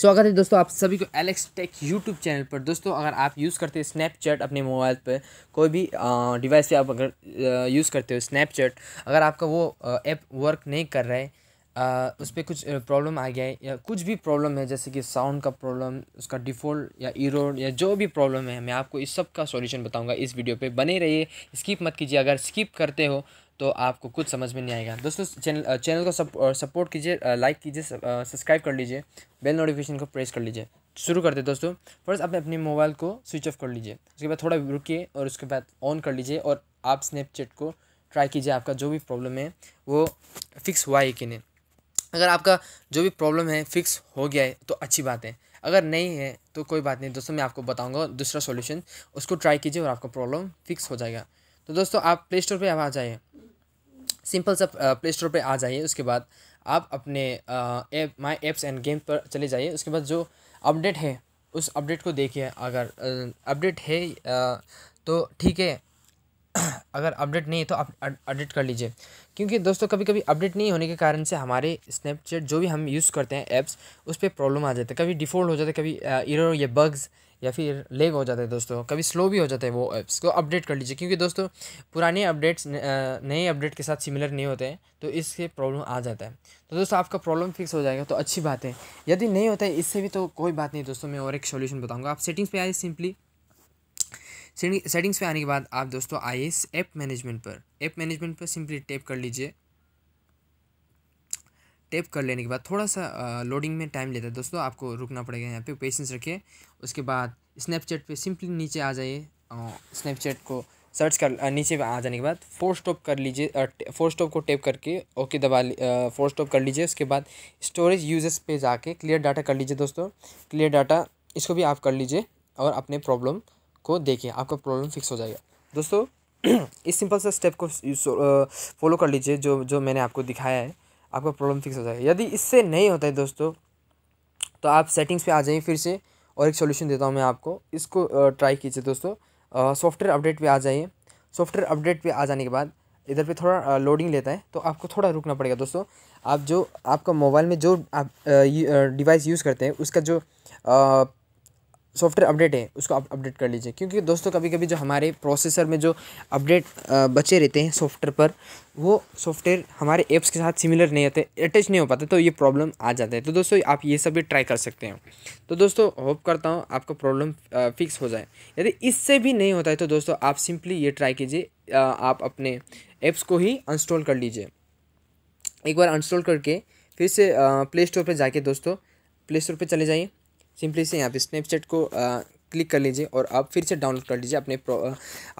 स्वागत है दोस्तों आप सभी को एलेक्स टेक यूट्यूब चैनल पर दोस्तों अगर आप यूज़ करते हो स्नैपचैट अपने मोबाइल पर कोई भी डिवाइस पे आप अगर यूज़ करते हो स्नैपचैट अगर आपका वो ऐप वर्क नहीं कर रहा है आ, उस पर कुछ प्रॉब्लम आ गया है या कुछ भी प्रॉब्लम है जैसे कि साउंड का प्रॉब्लम उसका डिफ़ॉल्ट या ईरोड या जो भी प्रॉब्लम है मैं आपको इस सब का सॉल्यूशन बताऊंगा इस वीडियो पे बने रहिए स्किप मत कीजिए अगर स्किप करते हो तो आपको कुछ समझ में नहीं आएगा दोस्तों चैनल चैनल को सप, सपोर्ट कीजिए लाइक कीजिए सब्सक्राइब कर लीजिए बेल नोटिफिकेशन को प्रेस कर लीजिए शुरू करते दोस्तों फर्स्ट आप अपने मोबाइल को स्विच ऑफ कर लीजिए उसके बाद थोड़ा रुकिए और उसके बाद ऑन कर लीजिए और आप स्नैपचैट को ट्राई कीजिए आपका जो भी प्रॉब्लम है वो फिक्स हुआ है कि नहीं अगर आपका जो भी प्रॉब्लम है फिक्स हो गया है तो अच्छी बात है अगर नहीं है तो कोई बात नहीं दोस्तों मैं आपको बताऊंगा दूसरा सॉल्यूशन उसको ट्राई कीजिए और आपका प्रॉब्लम फिक्स हो जाएगा तो दोस्तों आप प्ले स्टोर पर आप आ जाइए सिंपल सा प्ले स्टोर पर आ जाइए उसके बाद आप अपने app my apps and game पर चले जाइए उसके बाद जो अपडेट है उस अपडेट को देखिए अगर अपडेट है तो ठीक है अगर अपडेट नहीं है तो आप अपडेट कर लीजिए क्योंकि दोस्तों कभी कभी अपडेट नहीं होने के कारण से हमारे स्नैपचैट जो भी हम यूज़ करते हैं ऐप्स उस पर प्रॉब्लम आ जाते है कभी डिफ़ॉल्ट हो जाता है कभी इरो या बग्स या फिर लेग हो जाता है दोस्तों कभी स्लो भी हो जाता है वो ऐप्स को अपडेट कर लीजिए क्योंकि दोस्तों पुराने अपडेट्स नए अपडेट के साथ सिमिलर नहीं होते हैं तो इससे प्रॉब्लम आ जाता है तो दोस्तों आपका प्रॉब्लम फिक्स हो जाएगा तो अच्छी बात है यदि नहीं होता है इससे भी तो कोई बात नहीं दोस्तों मैं और एक सोल्यूशन बताऊँगा आप सेटिंग्स पर आए सिंपली सेटिंग्स पे आने के बाद आप दोस्तों आइए ऐप मैनेजमेंट पर ऐप मैनेजमेंट पर सिंपली टैप कर लीजिए टैप कर लेने के बाद थोड़ा सा लोडिंग में टाइम लेता है दोस्तों आपको रुकना पड़ेगा यहाँ पे पेशेंस रखिए उसके बाद स्नैपचैट पे सिंपली नीचे आ जाइए स्नैपचैट को सर्च कर नीचे आ जाने के बाद फोर स्टॉप कर लीजिए फोर स्टॉप को टेप करके ओके दबा फोर स्टॉप कर लीजिए उसके बाद स्टोरेज यूजर्स पे जाके क्लियर डाटा कर लीजिए दोस्तों क्लियर डाटा इसको भी आप कर लीजिए और अपने प्रॉब्लम को देखिए आपका प्रॉब्लम फिक्स हो जाएगा दोस्तों इस सिंपल सा स्टेप को फॉलो कर लीजिए जो जो मैंने आपको दिखाया है आपका प्रॉब्लम फिक्स हो जाएगा यदि इससे नहीं होता है दोस्तों तो आप सेटिंग्स पे आ जाइए फिर से और एक सॉल्यूशन देता हूँ मैं आपको इसको ट्राई कीजिए दोस्तों सॉफ्टवेयर अपडेट पे आ जाइए सॉफ्टवेयर अपडेट पे आ जाने के बाद इधर पे थोड़ा लोडिंग लेता है तो आपको थोड़ा रुकना पड़ेगा दोस्तों आप जो आपका मोबाइल में जो आप डिवाइस यूज़ करते हैं उसका जो सॉफ्टवेयर अपडेट है उसको आप अपडेट कर लीजिए क्योंकि दोस्तों कभी कभी जो हमारे प्रोसेसर में जो अपडेट बचे रहते हैं सॉफ्टवेयर पर वो सॉफ्टवेयर हमारे ऐप्स के साथ सिमिलर नहीं होते अटैच नहीं हो पाते तो ये प्रॉब्लम आ जाता है तो दोस्तों आप ये सब भी ट्राई कर सकते हैं तो दोस्तों होप करता हूँ आपका प्रॉब्लम फिक्स हो जाए यदि इससे भी नहीं होता है तो दोस्तों आप सिंपली ये ट्राई कीजिए आप अपने ऐप्स को ही अनस्टॉल कर लीजिए एक बार अनस्टॉल करके फिर से प्ले स्टोर पर जाके दोस्तों प्ले स्टोर पर चले जाइए सिंपली से यहाँ पे स्नैपचैट को आ, क्लिक कर लीजिए और आप फिर से डाउनलोड कर लीजिए अपने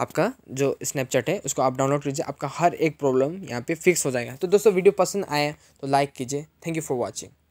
आपका जो स्नैपचैट है उसको आप डाउनलोड कीजिए आपका हर एक प्रॉब्लम यहाँ पे फिक्स हो जाएगा तो दोस्तों वीडियो पसंद आए तो लाइक कीजिए थैंक यू फॉर वॉचिंग